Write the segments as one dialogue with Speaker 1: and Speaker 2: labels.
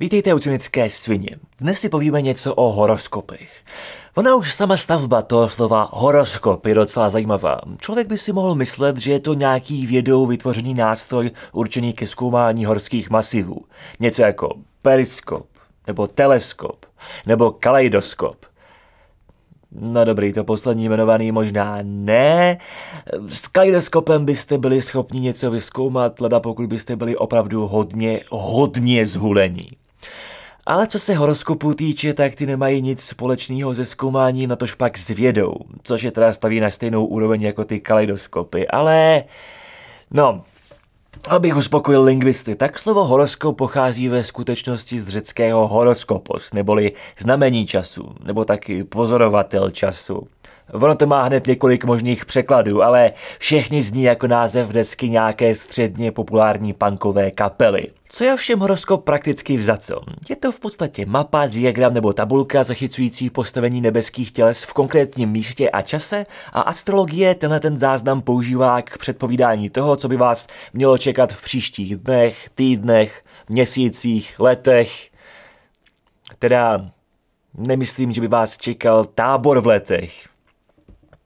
Speaker 1: Vítejte u cynické svině. Dnes si povíme něco o horoskopech. Ona už sama stavba toho slova horoskop je docela zajímavá. Člověk by si mohl myslet, že je to nějaký vědou vytvořený nástroj určený ke zkoumání horských masivů. Něco jako periskop, nebo teleskop, nebo kaleidoskop. No dobrý, to poslední jmenovaný možná ne. S kaleidoskopem byste byli schopni něco vyzkoumat, leda pokud byste byli opravdu hodně, hodně zhulení. Ale co se horoskopů týče, tak ty nemají nic společného se zkoumáním, na tož pak s vědou, což je teda staví na stejnou úroveň jako ty kaleidoskopy, ale... No, Abych uspokojil lingvisty, tak slovo horoskop pochází ve skutečnosti z řeckého horoskopos, neboli znamení času, nebo taky pozorovatel času. Ono to má hned několik možných překladů, ale všechny zní jako název desky nějaké středně populární punkové kapely. Co je všem horoskop prakticky vzaco? Je to v podstatě mapa, diagram nebo tabulka zachycující postavení nebeských těles v konkrétním místě a čase a astrologie tenhle ten záznam používá k předpovídání toho, co by vás mělo čekat v příštích dnech, týdnech, měsících, letech. Teda nemyslím, že by vás čekal tábor v letech.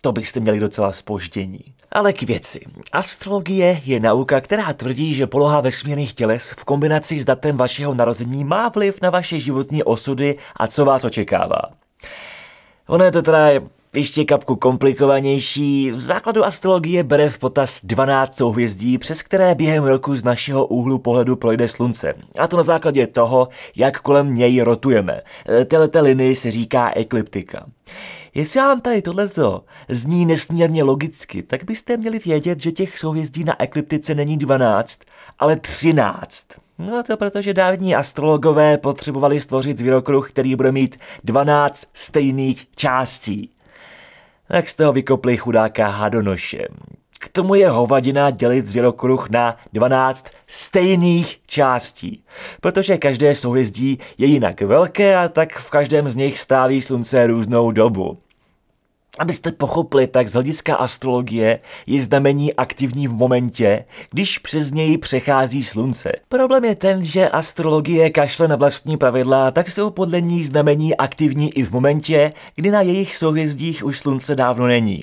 Speaker 1: To byste měli docela spoždění. Ale k věci. Astrologie je nauka, která tvrdí, že poloha vesmírných těles v kombinaci s datem vašeho narození má vliv na vaše životní osudy a co vás očekává. Ono je to teda ještě kapku komplikovanější, v základu astrologie bere v potaz 12 souhvězdí, přes které během roku z našeho úhlu pohledu projde slunce. A to na základě toho, jak kolem něj rotujeme. E, Této linii se říká ekliptika. Jestli vám tady tohleto zní nesmírně logicky, tak byste měli vědět, že těch souhvězdí na ekliptice není 12, ale 13. No to proto, že dávní astrologové potřebovali stvořit zvěrokruh, který bude mít 12 stejných částí tak jste ho vykopli chudáka hadonoše. K tomu je hovadina dělit zvěrokruh na 12 stejných částí, protože každé souhvězdí je jinak velké a tak v každém z nich stáví slunce různou dobu. Abyste pochopili, tak z hlediska astrologie je znamení aktivní v momentě, když přes něj přechází slunce. Problém je ten, že astrologie kašle na vlastní pravidla, tak jsou podle ní znamení aktivní i v momentě, kdy na jejich souhvězdích už slunce dávno není.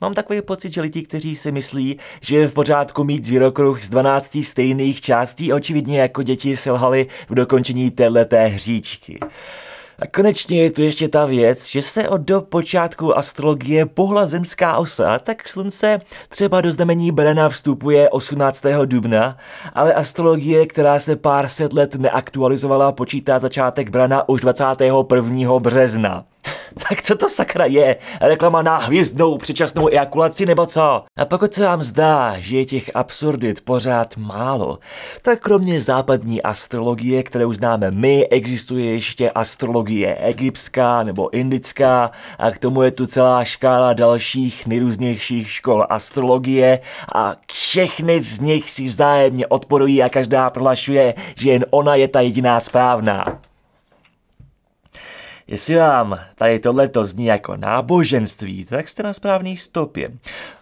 Speaker 1: Mám takový pocit, že lidi, kteří si myslí, že je v pořádku mít zvěrokruh z 12 stejných částí, očividně jako děti selhali v dokončení téhleté hříčky. A konečně je tu ještě ta věc, že se od do počátku astrologie pohla zemská osa, tak slunce třeba do znamení Berena vstupuje 18. dubna, ale astrologie, která se pár set let neaktualizovala, počítá začátek Brana už 21. března. Tak co to sakra je? Reklama na hvězdnou předčasnou ejakulaci nebo co? A pokud se vám zdá, že je těch absurdit pořád málo, tak kromě západní astrologie, kterou známe my, existuje ještě astrologie egyptská nebo indická a k tomu je tu celá škála dalších nejrůznějších škol astrologie a všechny z nich si vzájemně odporují a každá prohlašuje, že jen ona je ta jediná správná. Jestli vám tady tohleto zní jako náboženství, tak jste na správný stopě.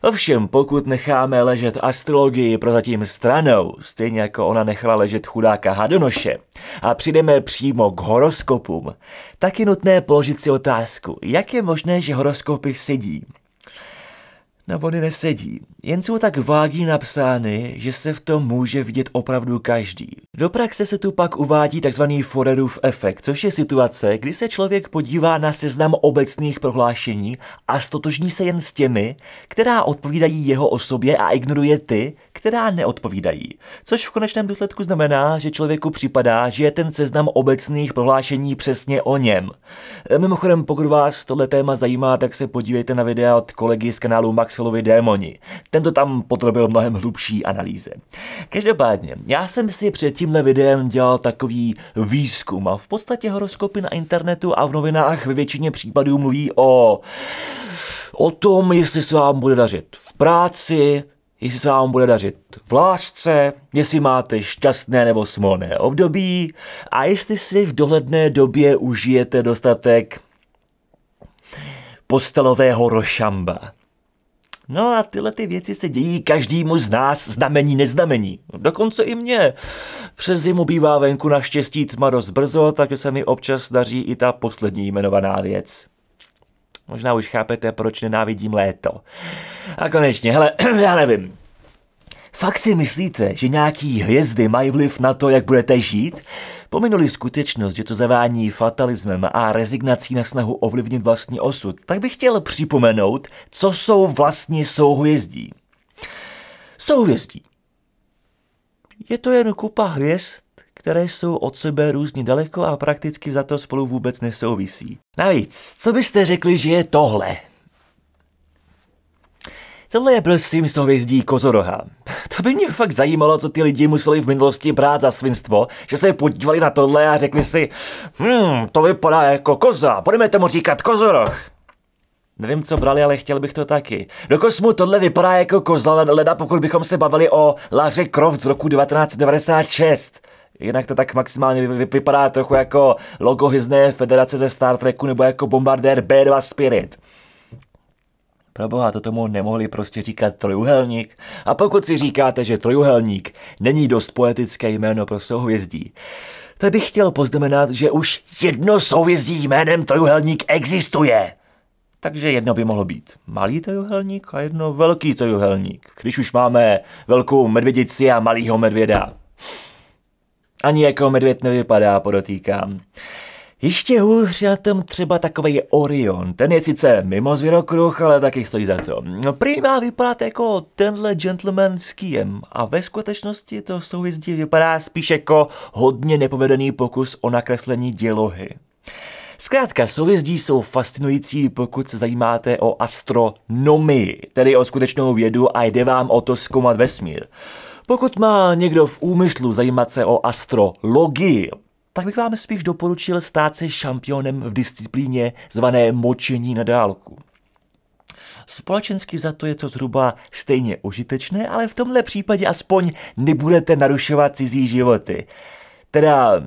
Speaker 1: Ovšem, pokud necháme ležet astrologii prozatím stranou, stejně jako ona nechala ležet chudáka Hadonoše, a přijdeme přímo k horoskopům, tak je nutné položit si otázku, jak je možné, že horoskopy sedí? No, oni nesedí. Jen jsou tak vágní napsány, že se v tom může vidět opravdu každý. Do praxe se tu pak uvádí tzv. Forerův efekt, což je situace, kdy se člověk podívá na seznam obecných prohlášení a stotožní se jen s těmi, která odpovídají jeho osobě a ignoruje ty, která neodpovídají. Což v konečném důsledku znamená, že člověku připadá, že je ten seznam obecných prohlášení přesně o něm. Mimochodem, pokud vás tohle téma zajímá, tak se podívejte na videa od kolegy z kanálu Maxwellovi Démoni. Tento tam podrobil mnohem hlubší analýze. Každopádně, já jsem si před tímhle videem dělal takový výzkum a v podstatě horoskopy na internetu a v novinách ve většině případů mluví o o tom, jestli se vám bude dařit v práci, jestli se vám bude dařit v lásce, jestli máte šťastné nebo smolné období a jestli si v dohledné době užijete dostatek postelového rošamba. No a tyhle ty věci se dějí každému z nás, znamení, neznamení. Dokonce i mě. Přes zimu bývá venku naštěstí tma dost brzo, takže se mi občas daří i ta poslední jmenovaná věc. Možná už chápete, proč nenávidím léto. A konečně, hele, já nevím. Fakt si myslíte, že nějaký hvězdy mají vliv na to, jak budete žít? Pominuli skutečnost, že to zavání fatalismem a rezignací na snahu ovlivnit vlastní osud, tak bych chtěl připomenout, co jsou vlastně souhvězdí. Souhvězdí. Je to jen kupa hvězd, které jsou od sebe různě daleko a prakticky za to spolu vůbec nesouvisí. Navíc, co byste řekli, že je tohle? Tohle je prosím souhvězdí Kozoroha. Co by mě fakt zajímalo, co ty lidi museli v minulosti brát za svinstvo, že se podívali na tohle a řekli si, hm, to vypadá jako koza, budeme tomu říkat kozoroch. Nevím, co brali, ale chtěl bych to taky. Do kosmu tohle vypadá jako koza leda, pokud bychom se bavili o Laře Croft z roku 1996. Jinak to tak maximálně vypadá trochu jako logo Hizné federace ze Star Treku nebo jako bombardér B2 Spirit. Proboha, to tomu nemohli prostě říkat trojuhelník. A pokud si říkáte, že trojuhelník není dost poetické jméno pro souhvězdí, tak bych chtěl poznamenat, že už jedno souhvězdí jménem trojuhelník existuje. Takže jedno by mohlo být malý trojuhelník a jedno velký trojuhelník, když už máme velkou medvědici a malýho medvěda. Ani jako medvěd nevypadá, podotýkám. Ještě hůř na tom třeba takový Orion. Ten je sice mimo zvěrokruh, ale taky stojí za to. No, prý má vypadat jako tenhle gentleman s kijem a ve skutečnosti to souhvězdí vypadá spíš jako hodně nepovedený pokus o nakreslení dělohy. Zkrátka, souvězdí jsou fascinující, pokud se zajímáte o astronomii, tedy o skutečnou vědu a jde vám o to zkoumat vesmír. Pokud má někdo v úmyslu zajímat se o astrologii, tak bych vám spíš doporučil stát se šampionem v disciplíně zvané močení na dálku. Společensky za to je to zhruba stejně užitečné, ale v tomhle případě aspoň nebudete narušovat cizí životy. Teda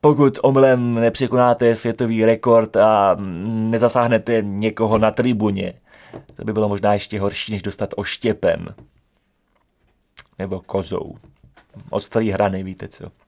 Speaker 1: pokud omylem nepřekonáte světový rekord a nezasáhnete někoho na tribuně. To by bylo možná ještě horší, než dostat oštěpem. Nebo kozou. Ostrý hrany, víte co.